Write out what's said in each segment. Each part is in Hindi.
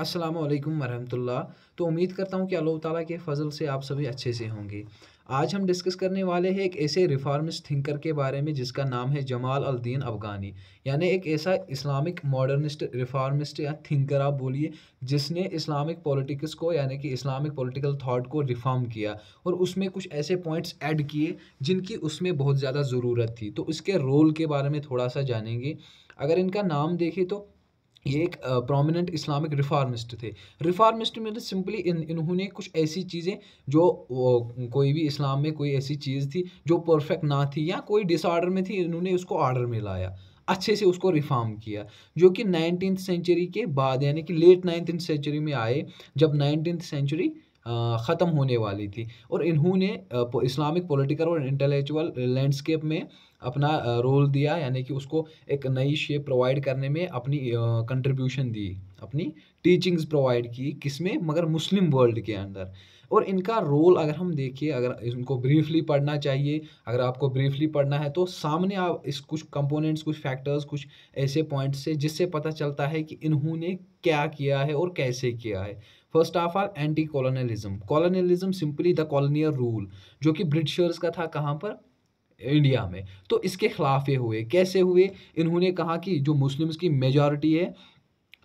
अस्सलाम वालेकुम तो उम्मीद करता हूँ कि अल्लाह ताला के फजल से आप सभी अच्छे से होंगे आज हम डिस्कस करने वाले हैं एक ऐसे रिफॉर्मिस्ट थिंकर के बारे में जिसका नाम है जमाल अल्दीन अफगानी यानी एक ऐसा इस्लामिक मॉडर्निस्ट रिफॉर्मिस्ट या थिंकर आप बोलिए जिसने इस्लामिक पॉलिटिक्स को यानी कि इस्लामिक पॉलिटिकल थाट को रिफॉर्म किया और उसमें कुछ ऐसे पॉइंट्स ऐड किए जिनकी उसमें बहुत ज़्यादा ज़रूरत थी तो उसके रोल के बारे में थोड़ा सा जानेंगे अगर इनका नाम देखें तो ये एक प्रोमिनेंट इस्लामिक रिफार्मिस्ट थे रिफार्मिस्ट में सिंपली इन इन्होंने कुछ ऐसी चीज़ें जो कोई भी इस्लाम में कोई ऐसी चीज़ थी जो परफेक्ट ना थी या कोई डिसऑर्डर में थी इन्होंने उसको ऑर्डर में लाया अच्छे से उसको रिफॉर्म किया जो कि नाइनटीन सेंचुरी के बाद यानी कि लेट नाइनटीन सेंचुरी में आए जब नाइनटीन सेंचुरी ख़त्म होने वाली थी और इन्होंने इस्लामिक पॉलिटिकल और इंटेलेक्चुअल लैंडस्केप में अपना रोल दिया यानी कि उसको एक नई शेप प्रोवाइड करने में अपनी कंट्रीब्यूशन दी अपनी टीचिंग्स प्रोवाइड की किसमें मगर मुस्लिम वर्ल्ड के अंदर और इनका रोल अगर हम देखिए अगर इनको ब्रीफली पढ़ना चाहिए अगर आपको ब्रीफली पढ़ना है तो सामने आप इस कुछ कंपोनेंट्स कुछ फैक्टर्स कुछ ऐसे पॉइंट्स से जिससे पता चलता है कि इन्होंने क्या किया है और कैसे किया है first of all anti colonialism colonialism simply the colonial rule जो कि ब्रिटिशर्स का था कहाँ पर इंडिया में तो इसके खिलाफ ये हुए कैसे हुए इन्होंने कहा कि जो मुस्लिम्स की मेजॉरिटी है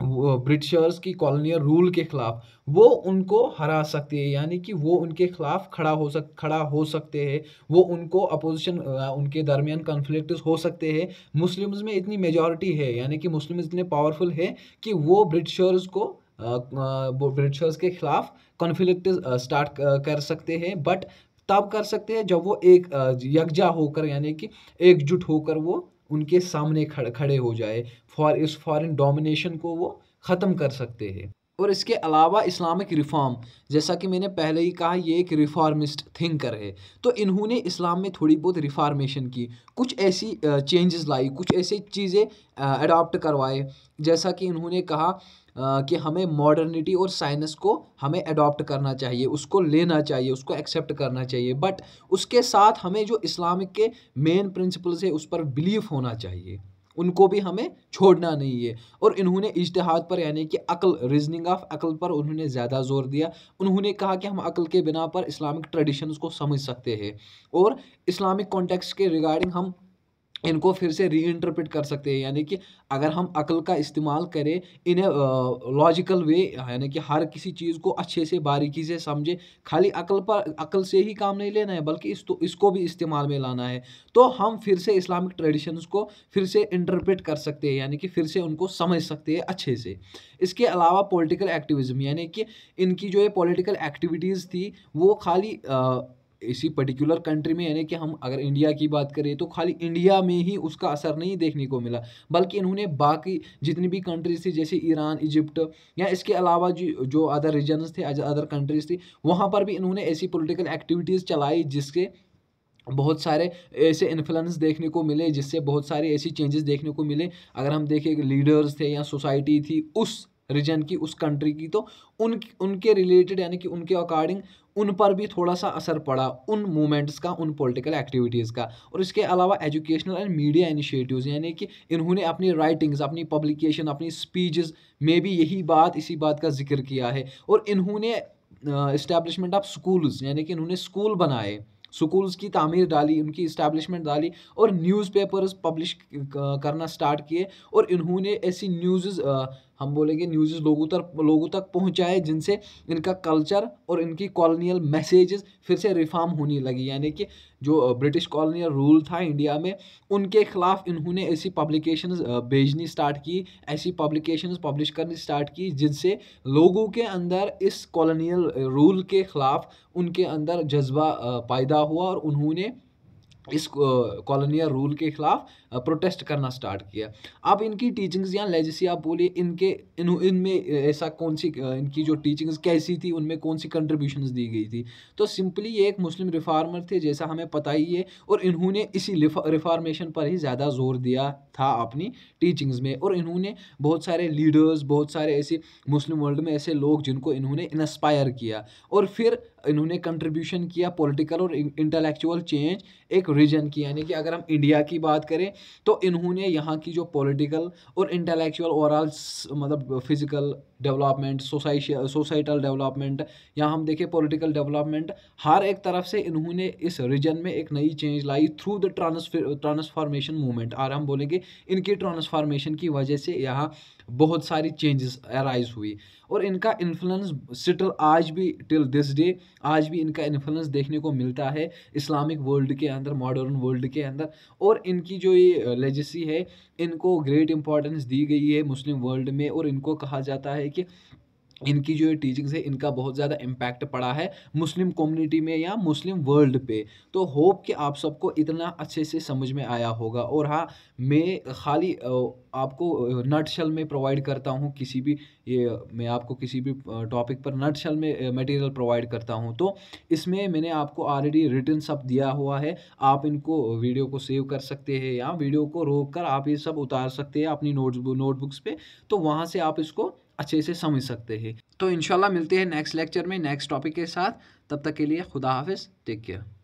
ब्रिटिशर्स की कॉलोनियल रूल के खिलाफ वो उनको हरा सकते हैं यानी कि वो उनके खिलाफ खड़ा हो सक खड़ा हो सकते हैं वो उनको अपोजिशन उनके दरमियान कन्फ्लिक्ट हो सकते हैं मुस्लिम्स में इतनी मेजॉरिटी है यानी कि मुस्लिम इतने पावरफुल है कि वो ब्रिटिशर्स को ब्रिटिशर्स के खिलाफ कॉन्फ्लिक्ट स्टार्ट कर सकते हैं बट तब कर सकते हैं जब वो एक यकजा होकर यानी कि एकजुट होकर वो उनके सामने खड़ खड़े हो जाए फॉर इस फॉरेन डोमिनेशन को वो ख़त्म कर सकते हैं और इसके अलावा इस्लामिक रिफ़ॉर्म जैसा कि मैंने पहले ही कहा ये एक रिफॉर्मिस्ट थिंकर है तो इन्होंने इस्लाम में थोड़ी बहुत रिफॉर्मेशन की कुछ ऐसी चेंजेस लाई कुछ ऐसी चीज़ें अडॉप्ट करवाए जैसा कि इन्होंने कहा कि हमें मॉडर्निटी और साइंस को हमें अडॉप्ट करना चाहिए उसको लेना चाहिए उसको एक्सेप्ट करना चाहिए बट उसके साथ हमें जो इस्लामिक के मेन प्रिंसिपल्स है उस पर बिलीव होना चाहिए उनको भी हमें छोड़ना नहीं है और इन्होंने इजतहाद पर यानी कि अकल रीजनिंग ऑफ अकल पर उन्होंने ज़्यादा जोर दिया उन्होंने कहा कि हम अकल के बिना पर इस्लामिक ट्रेडिशंस को समझ सकते हैं और इस्लामिक कॉन्टेक्स्ट के रिगार्डिंग हम इनको फिर से री इंटरप्रिट कर सकते हैं यानी कि अगर हम अकल का इस्तेमाल करें इन लॉजिकल वे यानी कि हर किसी चीज़ को अच्छे से बारीकी से समझे खाली अकल पर अकल से ही काम नहीं लेना है बल्कि इस तो इसको भी इस्तेमाल में लाना है तो हम फिर से इस्लामिक ट्रेडिशंस को फिर से इंटरप्रेट कर सकते हैं यानी कि फिर से उनको समझ सकते हैं अच्छे से इसके अलावा पोलिटिकल एक्टिविज़म यानी कि इनकी जो ये पोलिटिकल एक्टिविटीज़ थी वो खाली आ, इसी पर्टिकुलर कंट्री में यानी कि हम अगर इंडिया की बात करें तो खाली इंडिया में ही उसका असर नहीं देखने को मिला बल्कि इन्होंने बाकी जितनी भी कंट्रीज थी जैसे ईरान इजिप्ट या इसके अलावा जो जो अदर रीजन्स थे अदर कंट्रीज थी वहाँ पर भी इन्होंने ऐसी पोलिटिकल एक्टिविटीज़ चलाई जिसके बहुत सारे ऐसे इन्फ्लुएंस देखने को मिले जिससे बहुत सारे ऐसी चेंजेस देखने को मिले अगर हम देखें लीडर्स थे या सोसाइटी थी उस रीजन की उस कंट्री की तो उन उनके रिलेटेड यानी कि उनके अकॉर्डिंग उन पर भी थोड़ा सा असर पड़ा उन मूवमेंट्स का उन पॉलिटिकल एक्टिविटीज़ का और इसके अलावा एजुकेशनल एंड मीडिया इनिशिएटिव्स यानी कि इन्होंने अपनी राइटिंग्स अपनी पब्लिकेशन अपनी स्पीचेस में भी यही बात इसी बात का जिक्र किया है और इन्होंने इस्टेब्लिशमेंट ऑफ स्कूल्स यानी कि इन्होंने स्कूल बनाए स्कूल्स की तामीर डाली उनकी इस्टेब्लिशमेंट डाली और न्यूज़पेपर्स पब्लिश करना स्टार्ट किए और इन्होंने ऐसी न्यूज़ हम बोलेंगे न्यूज़ लोगों तक लोगों तक पहुँचाए जिनसे इनका कल्चर और इनकी कॉलोनियल मैसेजेस फिर से रिफॉर्म होने लगी यानी कि जो ब्रिटिश कॉलोनियल रूल था इंडिया में उनके ख़िलाफ़ इन्होंने ऐसी पब्लिकेशन भेजनी स्टार्ट की ऐसी पब्लिकेशन पब्लिश करनी स्टार्ट की जिनसे लोगों के अंदर इस कॉलोनियल रूल के ख़िलाफ़ उनके अंदर जज्बा पैदा हुआ और उन्होंने इस कॉलोनिया रूल के खिलाफ प्रोटेस्ट करना स्टार्ट किया अब इनकी टीचिंग्स या लेजिसी आप बोलिए इनके इन इनमें ऐसा कौन सी इनकी जो टीचिंग्स कैसी थी उनमें कौन सी कंट्रीब्यूशंस दी गई थी तो सिंपली ये एक मुस्लिम रिफार्मर थे जैसा हमें पता ही है और इन्होंने इसी रिफार्मेशन पर ही ज़्यादा जोर दिया था अपनी टीचिंग्स में और इन्होंने बहुत सारे लीडर्स बहुत सारे ऐसे मुस्लिम वर्ल्ड में ऐसे लोग जिनको इन्होंने इंस्पायर किया और फिर इन्होंने कंट्रीब्यूशन किया पॉलिटिकल और इंटेलेक्चुअल चेंज एक ओरिजिन की यानी कि अगर हम इंडिया की बात करें तो इन्होंने यहाँ की जो पॉलिटिकल और इंटेलेक्चुअल ओवरऑल मतलब फिजिकल डेवलपमेंट सोसाइश सोसाइटल डेवलपमेंट या हम देखें पॉलिटिकल डेवलपमेंट हर एक तरफ से इन्होंने इस रीजन में एक नई चेंज लाई through the transfer transformation movement और हम बोलेंगे इनकी ट्रांसफॉर्मेशन की वजह से यहाँ बहुत सारी चेंजेस अराइज हुई और इनका इन्फ्लुएंस स्टिल आज भी टिल दिस डे आज भी इनका इन्फ्लुएंस देखने को मिलता है इस्लामिक वर्ल्ड के अंदर मॉडर्न वर्ल्ड के अंदर और इनकी जो ये लेजेसी है इनको ग्रेट इंपॉर्टेंस दी गई है मुस्लिम वर्ल्ड में और इनको कहा जाता है कि इनकी जो ये टीचिंग्स है इनका बहुत ज़्यादा इम्पैक्ट पड़ा है मुस्लिम कम्युनिटी में या मुस्लिम वर्ल्ड पे तो होप कि आप सबको इतना अच्छे से समझ में आया होगा और हाँ मैं खाली आपको नट में प्रोवाइड करता हूँ किसी भी ये मैं आपको किसी भी टॉपिक पर नट में मटेरियल प्रोवाइड करता हूँ तो इसमें मैंने आपको ऑलरेडी रिटर्न सब दिया हुआ है आप इनको वीडियो को सेव कर सकते हैं या वीडियो को रोक कर आप ये सब उतार सकते हैं अपनी नोट नोटबुक्स पर तो वहाँ से आप इसको अच्छे से समझ सकते हैं तो इनशाला मिलते हैं नेक्स्ट लेक्चर में नेक्स्ट टॉपिक के साथ तब तक के लिए खुदा हाफिज़ टेक केयर